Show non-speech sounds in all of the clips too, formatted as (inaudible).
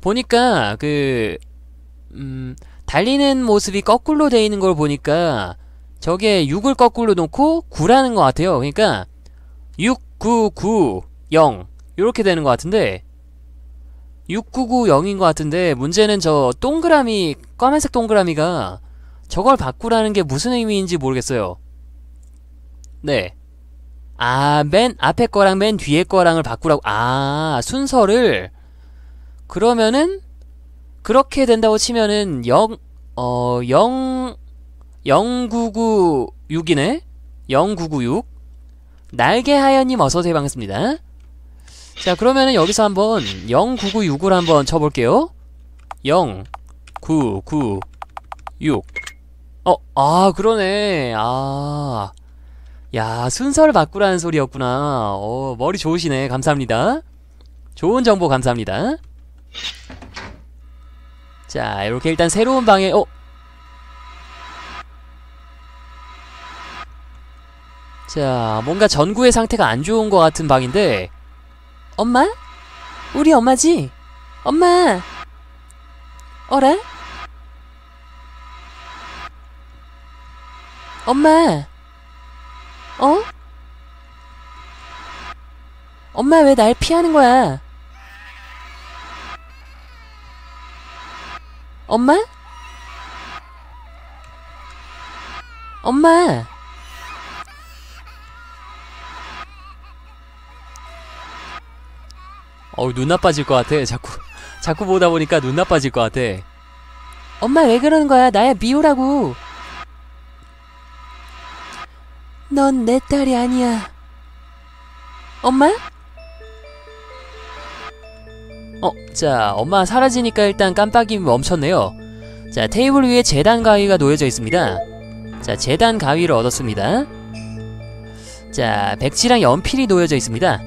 보니까 그 음, 달리는 모습이 거꾸로 돼 있는 걸 보니까 저게 6을 거꾸로 놓고 9라는 것 같아요. 그러니까 6, 9, 9, 0 이렇게 되는 것 같은데 6, 9, 9, 0인 것 같은데 문제는 저 동그라미 검은색 동그라미가 저걸 바꾸라는 게 무슨 의미인지 모르겠어요. 네. 아, 맨 앞에 거랑 맨 뒤에 거랑을 바꾸라고. 아, 순서를 그러면은 그렇게 된다고 치면은 0, 어, 0, 0996이네? 0996. 날개하연님 어서오세요. 반갑습니다. 자, 그러면은 여기서 한번 0996을 한번 쳐볼게요. 0, 9, 9, 6. 어, 아, 그러네. 아. 야, 순서를 바꾸라는 소리였구나. 어, 머리 좋으시네. 감사합니다. 좋은 정보 감사합니다. 자 이렇게 일단 새로운 방에 어? 자 뭔가 전구의 상태가 안 좋은 것 같은 방인데 엄마? 우리 엄마지? 엄마! 어라? 엄마! 어? 엄마 왜 날 피하는 거야? 엄마? 엄마! 어우, 눈 나빠질 것 같아. 자꾸, 자꾸 보다 보니까 눈 나빠질 것 같아. 엄마 왜 그러는 거야? 나야 미호라고. 넌 내 딸이 아니야. 엄마? 어, 자, 엄마 사라지니까 일단 깜빡이 멈췄네요. 자, 테이블 위에 재단 가위가 놓여져 있습니다. 자, 재단 가위를 얻었습니다. 자, 백지랑 연필이 놓여져 있습니다.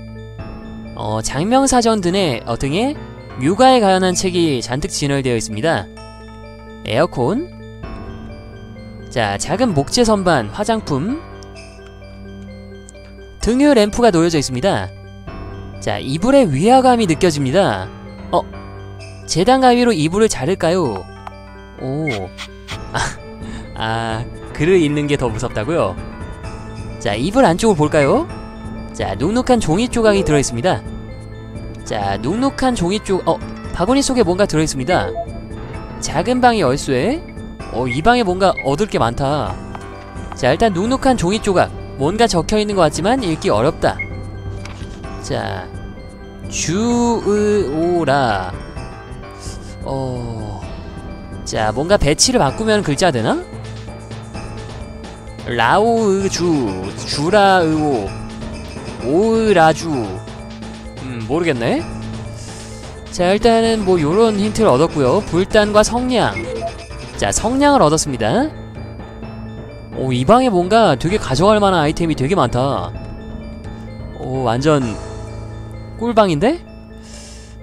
어, 장명사전 등에, 어, 등에 육아에 관한 책이 잔뜩 진열되어 있습니다. 에어콘 자, 작은 목재 선반, 화장품. 등유 램프가 놓여져 있습니다. 자, 이불의 위화감이 느껴집니다. 어? 재단 가위로 이불을 자를까요? 오... 아, 아 글을 읽는 게 더 무섭다고요? 자, 이불 안쪽을 볼까요? 자, 눅눅한 종이 조각이 들어있습니다. 자, 눅눅한 종이 쪽, 어, 바구니 속에 뭔가 들어있습니다. 작은 방의 열쇠? 어, 이 방에 뭔가 얻을 게 많다. 자, 일단 눅눅한 종이 조각. 뭔가 적혀있는 것 같지만 읽기 어렵다. 자, 주으오라 어... 자 뭔가 배치를 바꾸면 글자 되나? 라오으주 주라으오 오으라주 음 모르겠네 자 일단은 뭐 요런 힌트를 얻었구요 불단과 성냥 자 성냥을 얻었습니다 오이 방에 뭔가 되게 가져갈 만한 아이템이 되게 많다 오 완전 꿀방인데?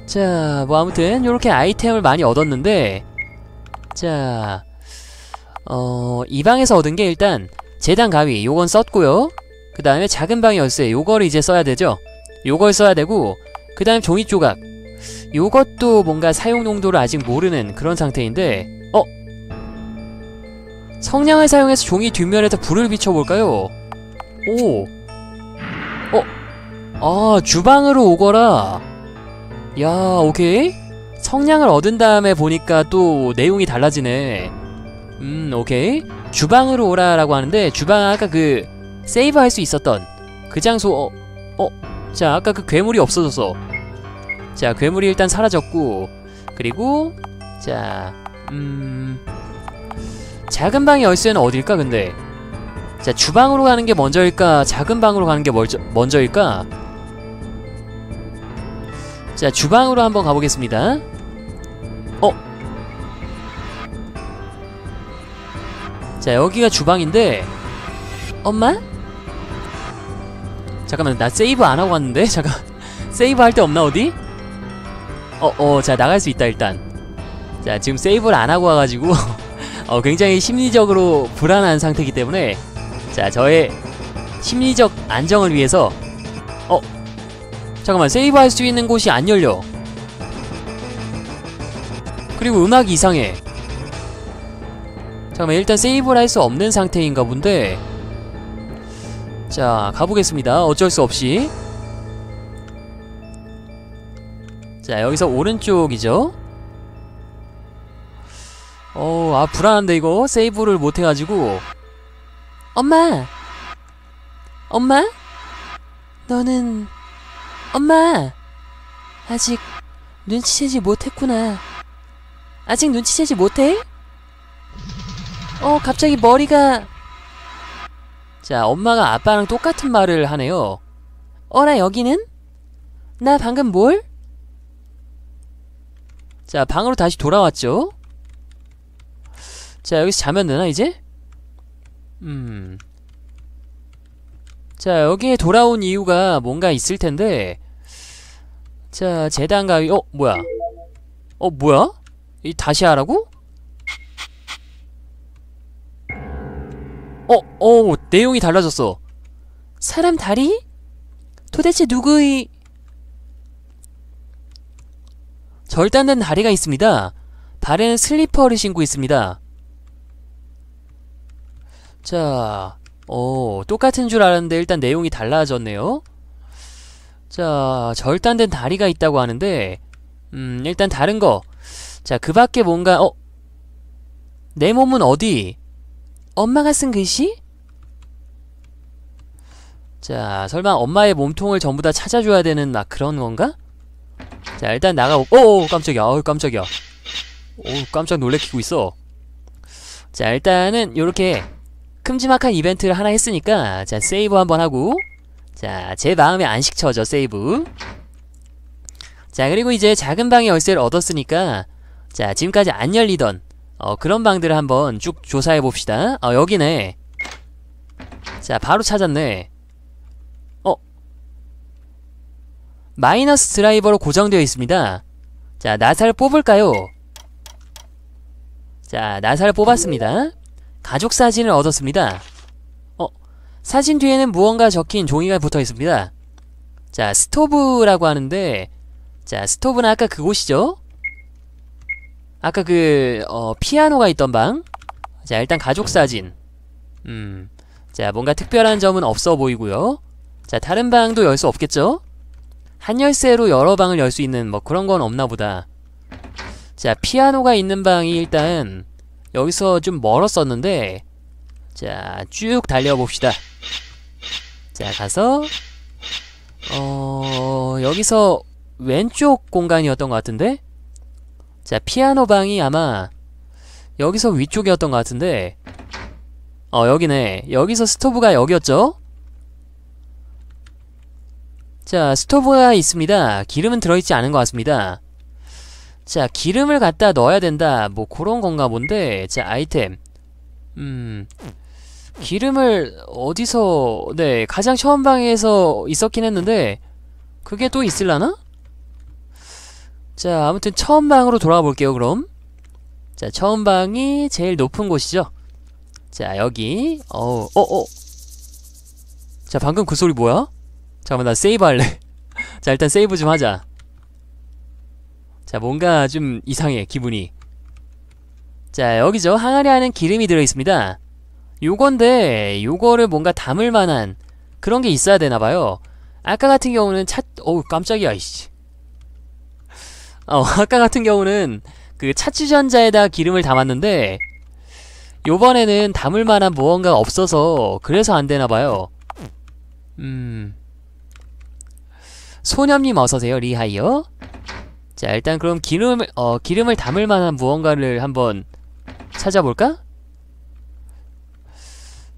자, 뭐 아무튼 이렇게 아이템을 많이 얻었는데 자, 어, 이 방에서 얻은 게 일단 재단 가위 요건 썼고요. 그 다음에 작은 방의 열쇠 요거를 이제 써야 되죠. 요걸 써야 되고 그 다음 에 종이 조각 요것도 뭔가 사용 용도를 아직 모르는 그런 상태인데 어? 성냥을 사용해서 종이 뒷면에서 불을 비춰볼까요? 오! 어? 아 주방으로 오거라 야 오케이 성냥을 얻은 다음에 보니까 또 내용이 달라지네 음 오케이 주방으로 오라 라고 하는데 주방 아까 그 세이브 할 수 있었던 그 장소 어? 어? 자 아까 그 괴물이 없어졌어 자 괴물이 일단 사라졌고 그리고 자 음... 작은 방의 열쇠는 어딜까 근데 자 주방으로 가는 게 먼저일까 작은 방으로 가는 게 먼저, 먼저일까 자 주방으로 한번 가보겠습니다 어? 자 여기가 주방인데 엄마? 잠깐만 나 세이브 안하고 왔는데? (laughs) 잠깐 세이브 할 때 없나 어디? 어어 어, 자 나갈 수 있다 일단 자 지금 세이브를 안하고 와가지고 (laughs) 어 굉장히 심리적으로 불안한 상태이기 때문에 자 저의 심리적 안정을 위해서 잠깐만 세이브할 수 있는 곳이 안 열려 그리고 음악이 이상해 잠깐만 일단 세이브를 할 수 없는 상태인가 본데 자 가보겠습니다 어쩔 수 없이 자 여기서 오른쪽이죠 어우 아 불안한데 이거 세이브를 못해가지고 엄마 엄마 너는 엄마! 아직 눈치채지 못했구나. 아직 눈치채지 못해? 어, 갑자기 머리가... 자, 엄마가 아빠랑 똑같은 말을 하네요. 어라, 여기는? 나 방금 뭘? 자, 방으로 다시 돌아왔죠? 자, 여기서 자면 되나, 이제? 음... 자, 여기에 돌아온 이유가 뭔가 있을 텐데 자, 재단 가위. 어, 뭐야? 어, 뭐야? 이 다시 하라고? 어, 어, 내용이 달라졌어. 사람 다리? 도대체 누구의 절단된 다리가 있습니다. 발에는 슬리퍼를 신고 있습니다. 자, 어, 똑같은 줄 알았는데 일단 내용이 달라졌네요. 자, 절단된 다리가 있다고 하는데 음, 일단 다른 거. 자, 그 밖에 뭔가 어? 내 몸은 어디? 엄마가 쓴 글씨? 자, 설마 엄마의 몸통을 전부 다 찾아줘야 되는 막 그런 건가? 자, 일단 나가 오 어, 어, 깜짝이야. 어우, 깜짝이야. 오 어, 깜짝 놀래키고 있어. 자, 일단은 요렇게 큼지막한 이벤트를 하나 했으니까 자, 세이브 한번 하고 자, 제 마음에 안식처져 세이브. 자, 그리고 이제 작은 방의 열쇠를 얻었으니까 자, 지금까지 안 열리던 어, 그런 방들을 한번 쭉 조사해 봅시다. 어, 여기네. 자, 바로 찾았네. 어. 마이너스 드라이버로 고정되어 있습니다. 자, 나사를 뽑을까요? 자, 나사를 뽑았습니다. 가족 사진을 얻었습니다. 사진 뒤에는 무언가 적힌 종이가 붙어 있습니다. 자, 스토브라고 하는데 자, 스토브는 아까 그곳이죠? 아까 그, 어, 피아노가 있던 방. 자, 일단 가족 사진. 음. 자, 뭔가 특별한 점은 없어 보이고요. 자, 다른 방도 열 수 없겠죠? 한 열쇠로 여러 방을 열 수 있는 뭐 그런 건 없나 보다. 자, 피아노가 있는 방이 일단 여기서 좀 멀었었는데 자, 쭉 달려봅시다. 자, 가서 어... 여기서 왼쪽 공간이었던 것 같은데? 자, 피아노 방이 아마 여기서 위쪽이었던 것 같은데 어, 여기네. 여기서 스토브가 여기였죠? 자, 스토브가 있습니다. 기름은 들어있지 않은 것 같습니다. 자, 기름을 갖다 넣어야 된다. 뭐 그런 건가 본데. 자, 아이템. 음... 기름을 어디서 네 가장 처음 방에서 있었긴 했는데 그게 또 있을라나? 자 아무튼 처음 방으로 돌아가 볼게요 그럼 자 처음 방이 제일 높은 곳이죠 자 여기 어우 어어 어. 자 방금 그 소리 뭐야? 잠깐만 나 세이브 할래 (laughs) 자 일단 세이브 좀 하자 자 뭔가 좀 이상해 기분이 자 여기죠 항아리 안엔 기름이 들어있습니다 요건데 요거를 뭔가 담을 만한 그런 게 있어야 되나봐요 아까 같은 경우는 차 어우 깜짝이야 이씨 어 (laughs) 아까 같은 경우는 그 차주전자에다 기름을 담았는데 요번에는 담을 만한 무언가가 없어서 그래서 안되나봐요 음 소념님 어서세요 리하이요 자 일단 그럼 기름, 어, 기름을 담을 만한 무언가를 한번 찾아볼까?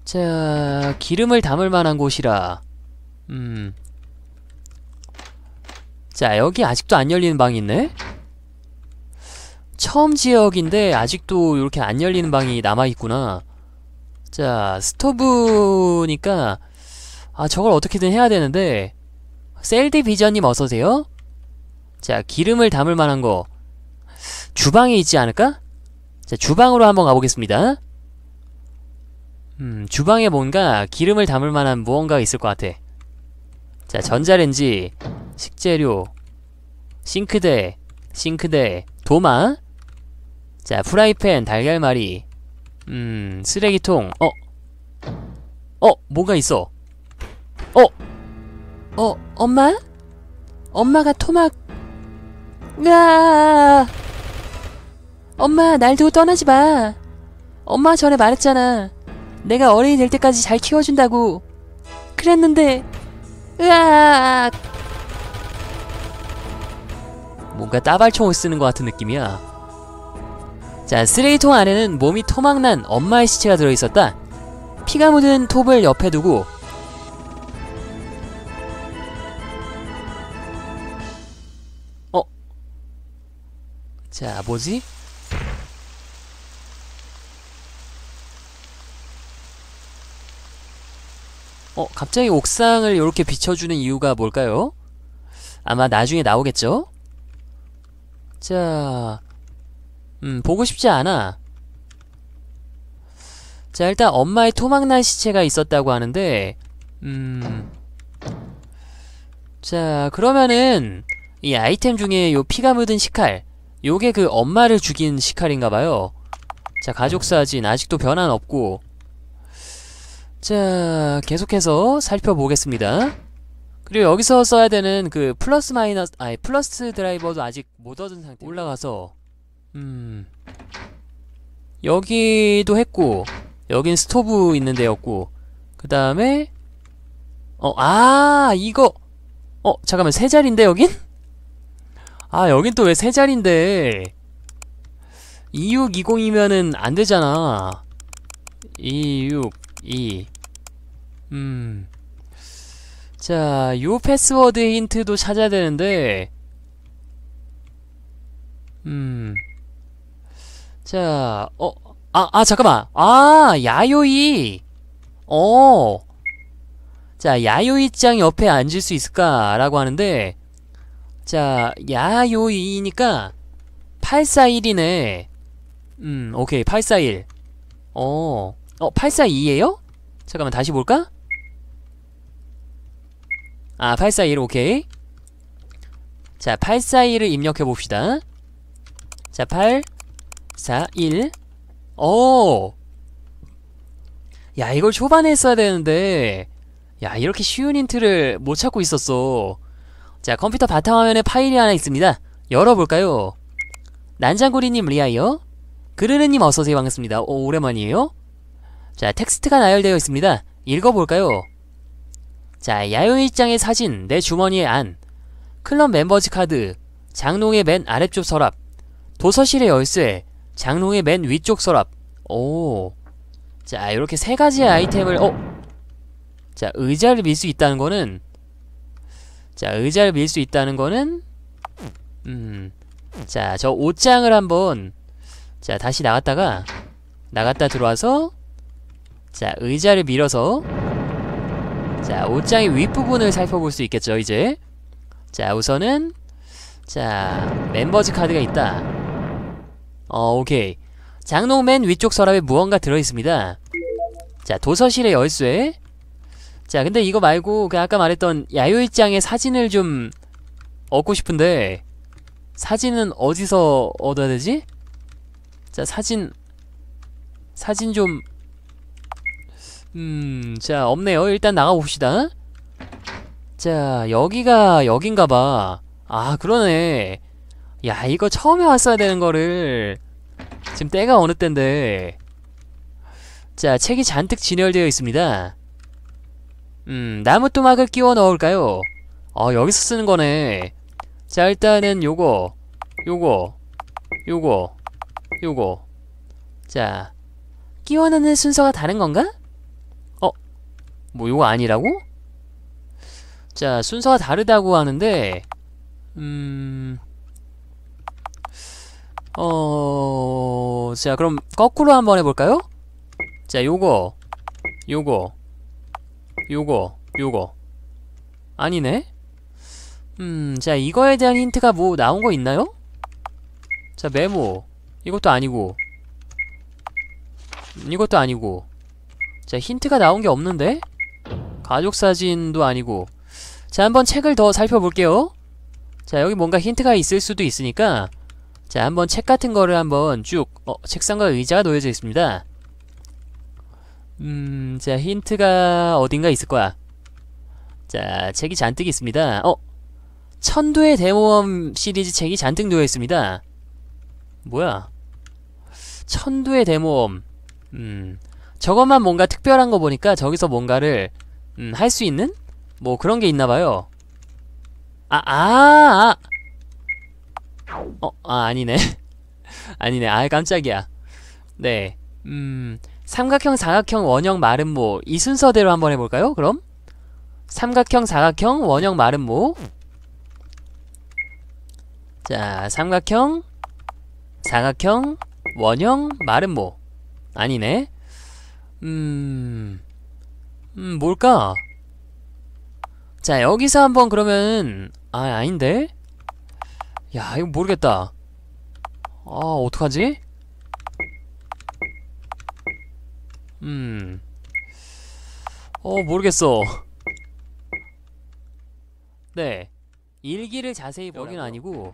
자, 기름을 담을 만한 곳이라. 음. 자, 여기 아직도 안 열리는 방이 있네? 처음 지역인데 아직도 이렇게 안 열리는 방이 남아있구나. 자, 스토브니까 아, 저걸 어떻게든 해야 되는데 셀디 비전님 어서세요 자, 기름을 담을 만한 거. 주방에 있지 않을까? 자, 주방으로 한번 가보겠습니다. 음, 주방에 뭔가 기름을 담을 만한 무언가가 있을 것 같아. 자, 전자레인지, 식재료, 싱크대, 싱크대, 도마, 자, 프라이팬, 달걀말이, 음, 쓰레기통, 어? 어, 뭐가 있어? 어? 어, 엄마? 엄마가 토막, 으아! 엄마, 날 두고 떠나지 마. 엄마 전에 말했잖아. 내가 어른이 될 때까지 잘 키워준다고 그랬는데 으악 뭔가 따발총을 쓰는 것 같은 느낌이야 자 쓰레기통 안에는 몸이 토막난 엄마의 시체가 들어있었다 피가 묻은 톱을 옆에 두고 어? 자 뭐지? 어, 갑자기 옥상을 이렇게 비춰주는 이유가 뭘까요? 아마 나중에 나오겠죠? 자, 음, 보고 싶지 않아. 자, 일단 엄마의 토막난 시체가 있었다고 하는데, 음, 자, 그러면은, 이 아이템 중에 요 피가 묻은 식칼, 요게 그 엄마를 죽인 식칼인가봐요. 자, 가족 사진, 아직도 변한 없고, 자, 계속해서 살펴보겠습니다. 그리고 여기서 써야 되는 그 플러스 마이너스, 아니, 플러스 드라이버도 아직 못 얻은 상태. 올라가서, 음, 여기도 했고, 여긴 스토브 있는 데였고, 그 다음에, 어, 아, 이거, 어, 잠깐만, 세 자리인데, 여긴? 아, 여긴 또 왜 세 자리인데, 2620이면은 안 되잖아. 26, 2 음... 자, 요 패스워드 힌트도 찾아야 되는데 음... 자, 어... 아, 아, 잠깐만! 아, 야요이! 어! 자, 야요이짱 옆에 앉을 수 있을까? 라고 하는데 자, 야요이니까 841이네 음, 오케이, 841 어... 어, 8 4 2에요 잠깐만 다시 볼까? 아, 842로 오케이. 자, 842를 입력해 봅시다. 자, 8 4 1 오. 야, 이걸 초반에 했어야 되는데. 야, 이렇게 쉬운 힌트를 못 찾고 있었어. 자, 컴퓨터 바탕화면에 파일이 하나 있습니다. 열어볼까요? 난장구리님 리아이요? 그르르님 어서오세요. 반갑습니다. 오, 오랜만이에요. 자, 텍스트가 나열되어 있습니다. 읽어볼까요? 자, 야요일장의 사진, 내주머니에 안, 클럽 멤버즈 카드, 장롱의 맨 아래쪽 서랍, 도서실의 열쇠, 장롱의 맨 위쪽 서랍. 오. 자, 이렇게 세 가지의 아이템을, 어? 자, 의자를 밀 수 있다는 거는, 자, 의자를 밀 수 있다는 거는, 음, 자, 저 옷장을 한번, 자, 다시 나갔다가, 나갔다 들어와서, 자, 의자를 밀어서 자, 옷장의 윗부분을 살펴볼 수 있겠죠, 이제. 자, 우선은 자, 멤버즈 카드가 있다. 어, 오케이. 장롱 맨 위쪽 서랍에 무언가 들어있습니다. 자, 도서실의 열쇠. 자, 근데 이거 말고 그 아까 말했던 야요일장의 사진을 좀 얻고 싶은데 사진은 어디서 얻어야 되지? 자, 사진 사진 좀 음, 자, 없네요. 일단 나가봅시다. 자, 여기가 여긴가봐. 아, 그러네. 야, 이거 처음에 왔어야 되는 거를 지금 때가 어느 때인데 자, 책이 잔뜩 진열되어 있습니다. 음, 나무토막을 끼워 넣을까요? 어, 여기서 쓰는 거네. 자, 일단은 요거, 요거, 요거, 요거. 자, 끼워 넣는 순서가 다른 건가? 뭐 이거 아니라고? 자 순서가 다르다고 하는데 음... 어... 자 그럼 거꾸로 한번 해볼까요? 자 요거 요거 요거 요거 아니네 음... 자 이거에 대한 힌트가 뭐 나온 거 있나요? 자 메모 이것도 아니고 음, 이것도 아니고 자 힌트가 나온 게 없는데? 가족사진도 아니고 자 한번 책을 더 살펴볼게요 자 여기 뭔가 힌트가 있을 수도 있으니까 자 한번 책 같은 거를 한번 쭉 어, 책상과 의자가 놓여져 있습니다 음 자 힌트가 어딘가 있을 거야 자 책이 잔뜩 있습니다 어 천도의 대모험 시리즈 책이 잔뜩 놓여 있습니다 뭐야 천도의 대모험 음 저것만 뭔가 특별한 거 보니까 저기서 뭔가를 음, 할 수 있는? 뭐 그런 게 있나 봐요. 아, 아, 아! 어, 아, 아니네. (laughs) 아니네. 아, 깜짝이야. 네. 음, 삼각형, 사각형, 원형, 마름모. 이 순서대로 한번 해볼까요, 그럼? 삼각형, 사각형, 원형, 마름모. 자, 삼각형, 사각형, 원형, 마름모. 아니네. 음... 음, 뭘까? 자, 여기서 한번 그러면 은 아, 아닌데? 야, 이거 모르겠다. 아, 어떡하지? 음. 어, 모르겠어. 네. 일기를 자세히 보기는 아니고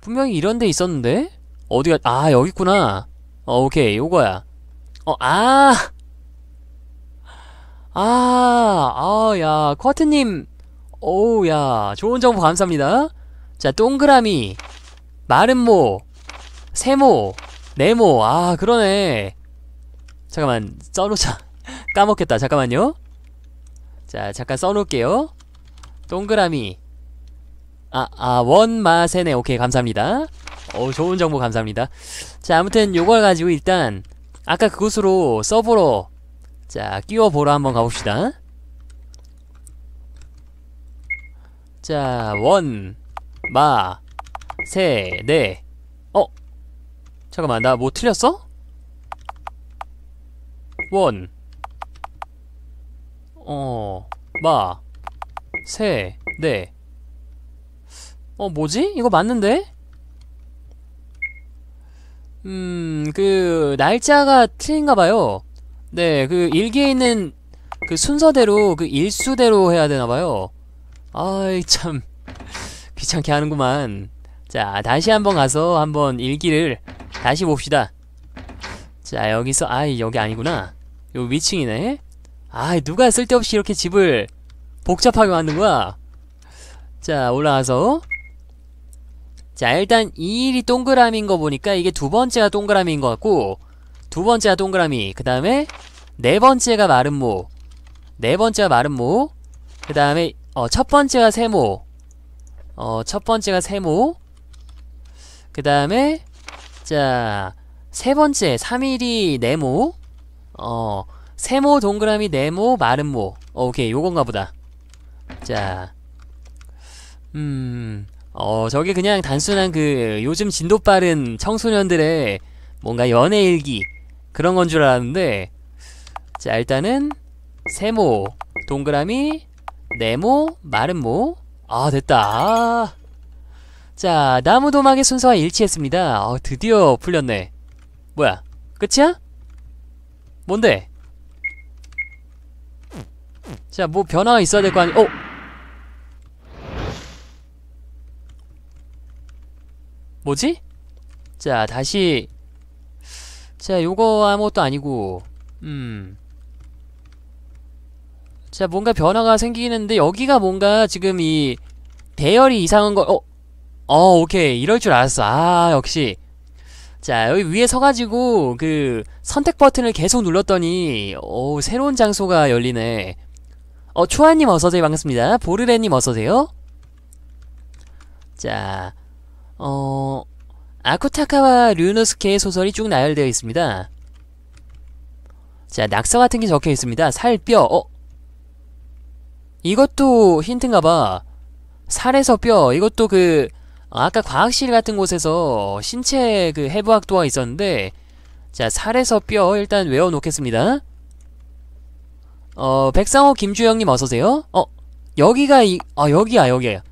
분명히 이런 데 있었는데? 어디가 아, 여기 있구나. 어, 오케이. 요거야. 어, 아. 아, 아, 야, 쿼트님, 오 야, 좋은 정보 감사합니다. 자, 동그라미, 마른 모, 세모, 네모, 아, 그러네. 잠깐만, 써놓자. (laughs) 까먹겠다, 잠깐만요. 자, 잠깐 써놓을게요. 동그라미, 아, 아, 원마세네. 오케이, 감사합니다. 오, 좋은 정보 감사합니다. 자, 아무튼 요걸 가지고 일단, 아까 그곳으로 서버로 자, 끼워보러 한번 가봅시다. 자, 원, 마, 세, 네. 어? 잠깐만, 나 뭐 틀렸어? 원, 어, 마, 세, 네. 어, 뭐지? 이거 맞는데? 음, 그, 날짜가 틀린가봐요. 네, 그 일기에 있는 그 순서대로 그 일수대로 해야 되나봐요. 아이 참 (laughs) 귀찮게 하는구만. 자, 다시 한번 가서 한번 일기를 다시 봅시다. 자, 여기서 아이 여기 아니구나. 요 위층이네. 아이 누가 쓸데없이 이렇게 집을 복잡하게 만든 거야. 자, 올라가서 자, 일단 이 일이 동그라미인 거 보니까 이게 두 번째가 동그라미인 것 같고 두 번째가 동그라미, 그 다음에 네 번째가 마름 모, 네 번째가 마름 모, 그 다음에 어, 첫 번째가 세모, 어, 첫 번째가 세모, 그 다음에 자, 세 번째 3일이 네모, 어, 세모, 동그라미, 네모, 마름 모. 어, 오케이, 요건가 보다. 자, 음, 어, 저게 그냥 단순한 그 요즘 진도 빠른 청소년들의 뭔가 연애 일기 그런 건 줄 알았는데 자 일단은 세모 동그라미 네모 마름모 아 됐다 자 나무 도막의 순서와 일치했습니다 어, 드디어 풀렸네 뭐야 끝이야? 뭔데? 자 뭐 변화가 있어야 될 거 아니.. 어? 뭐지? 자 다시 자, 요거 아무것도 아니고 음. 자, 뭔가 변화가 생기는데 여기가 뭔가 지금 이 대열이 이상한 거 어? 어, 오케이. 이럴 줄 알았어. 아, 역시. 자, 여기 위에 서가지고 그 선택 버튼을 계속 눌렀더니 오, 새로운 장소가 열리네. 어, 초아님 어서오세요. 반갑습니다. 보르레님 어서오세요. 자, 어... 아쿠타카와 류누스케의 소설이 쭉 나열되어 있습니다. 자, 낙서 같은 게 적혀 있습니다. 살, 뼈, 어? 이것도 힌트인가 봐. 살에서 뼈, 이것도 그, 어, 아까 과학실 같은 곳에서 신체 그 해부학도가 있었는데, 자, 살에서 뼈 일단 외워놓겠습니다. 어, 백상호 김주영님 어서오세요. 어, 여기가 이, 아, 여기야, 여기야.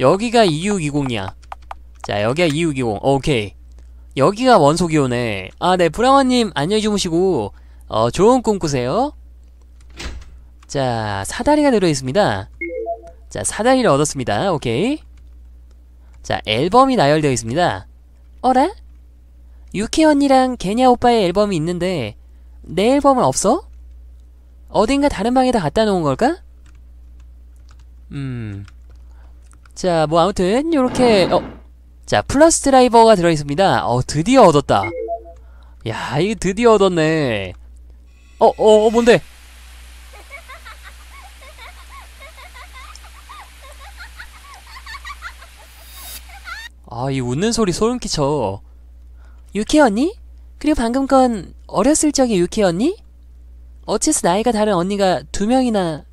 여기가 2620이야. 자 여기가 2620 오케이 여기가 원소기호네 아네 브라마님 안녕히 주무시고 어 좋은 꿈 꾸세요 자 사다리가 들어있습니다 자 사다리를 얻었습니다 오케이 자 앨범이 나열되어 있습니다 어라? 유키 언니랑 개냐 오빠의 앨범이 있는데 내 앨범은 없어? 어딘가 다른 방에다 갖다 놓은 걸까? 음... 자 뭐 아무튼 요렇게... 어... 자, 플러스 드라이버가 들어있습니다. 어, 드디어 얻었다. 야, 이거 드디어 얻었네. 어, 어, 어, 뭔데? 아, 이 웃는 소리 소름 끼쳐. 유키 언니? 그리고 방금 건 어렸을 적의 유키 언니? 어째서 나이가 다른 언니가 두 명이나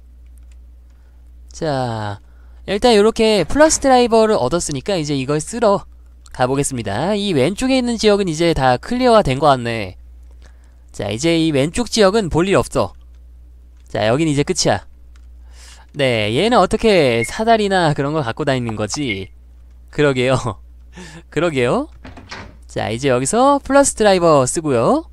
자 일단 요렇게 플러스 드라이버를 얻었으니까 이제 이걸 쓸어 가보겠습니다. 이 왼쪽에 있는 지역은 이제 다 클리어가 된 것 같네. 자, 이제 이 왼쪽 지역은 볼일 없어. 자, 여긴 이제 끝이야. 네, 얘는 어떻게 사다리나 그런 걸 갖고 다니는 거지? 그러게요. (laughs) 그러게요. 자, 이제 여기서 플러스 드라이버 쓰고요.